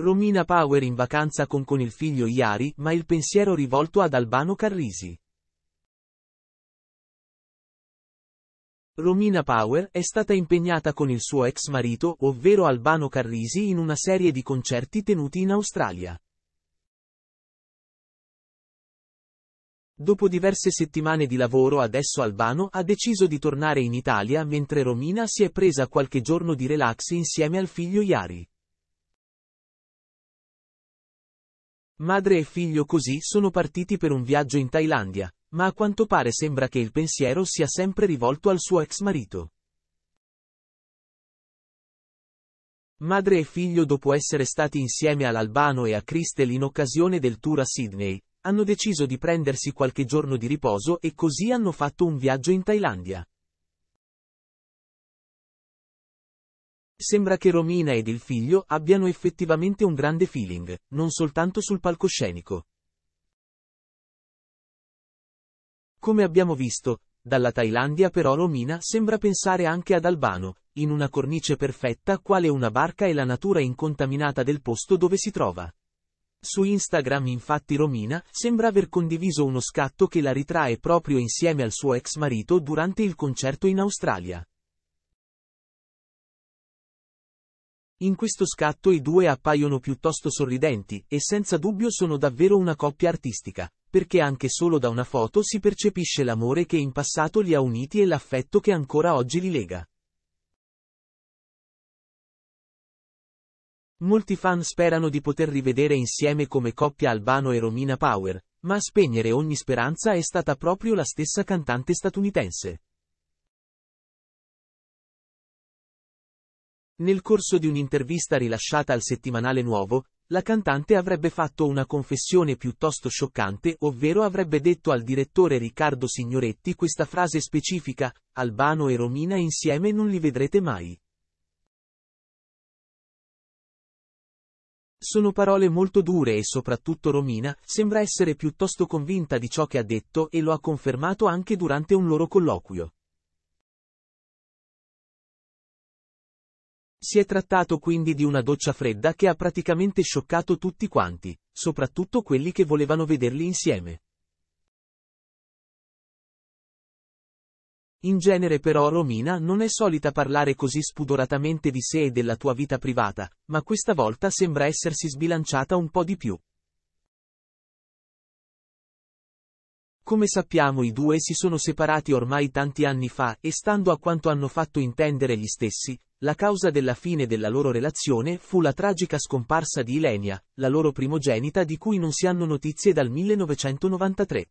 Romina Power in vacanza con con il figlio Iari, ma il pensiero rivolto ad Albano Carrisi. Romina Power è stata impegnata con il suo ex marito, ovvero Albano Carrisi, in una serie di concerti tenuti in Australia. Dopo diverse settimane di lavoro adesso Albano ha deciso di tornare in Italia mentre Romina si è presa qualche giorno di relax insieme al figlio Iari. Madre e figlio così sono partiti per un viaggio in Thailandia, ma a quanto pare sembra che il pensiero sia sempre rivolto al suo ex marito. Madre e figlio dopo essere stati insieme all'Albano e a Christel in occasione del tour a Sydney, hanno deciso di prendersi qualche giorno di riposo e così hanno fatto un viaggio in Thailandia. Sembra che Romina ed il figlio abbiano effettivamente un grande feeling, non soltanto sul palcoscenico. Come abbiamo visto, dalla Thailandia però Romina sembra pensare anche ad Albano, in una cornice perfetta quale una barca e la natura incontaminata del posto dove si trova. Su Instagram infatti Romina sembra aver condiviso uno scatto che la ritrae proprio insieme al suo ex marito durante il concerto in Australia. In questo scatto i due appaiono piuttosto sorridenti e senza dubbio sono davvero una coppia artistica, perché anche solo da una foto si percepisce l'amore che in passato li ha uniti e l'affetto che ancora oggi li lega. Molti fan sperano di poter rivedere insieme come coppia Albano e Romina Power, ma a spegnere ogni speranza è stata proprio la stessa cantante statunitense. Nel corso di un'intervista rilasciata al settimanale Nuovo, la cantante avrebbe fatto una confessione piuttosto scioccante, ovvero avrebbe detto al direttore Riccardo Signoretti questa frase specifica, Albano e Romina insieme non li vedrete mai. Sono parole molto dure e soprattutto Romina sembra essere piuttosto convinta di ciò che ha detto e lo ha confermato anche durante un loro colloquio. Si è trattato quindi di una doccia fredda che ha praticamente scioccato tutti quanti, soprattutto quelli che volevano vederli insieme. In genere però Romina non è solita parlare così spudoratamente di sé e della tua vita privata, ma questa volta sembra essersi sbilanciata un po' di più. Come sappiamo i due si sono separati ormai tanti anni fa e stando a quanto hanno fatto intendere gli stessi, la causa della fine della loro relazione fu la tragica scomparsa di Ilenia, la loro primogenita di cui non si hanno notizie dal 1993.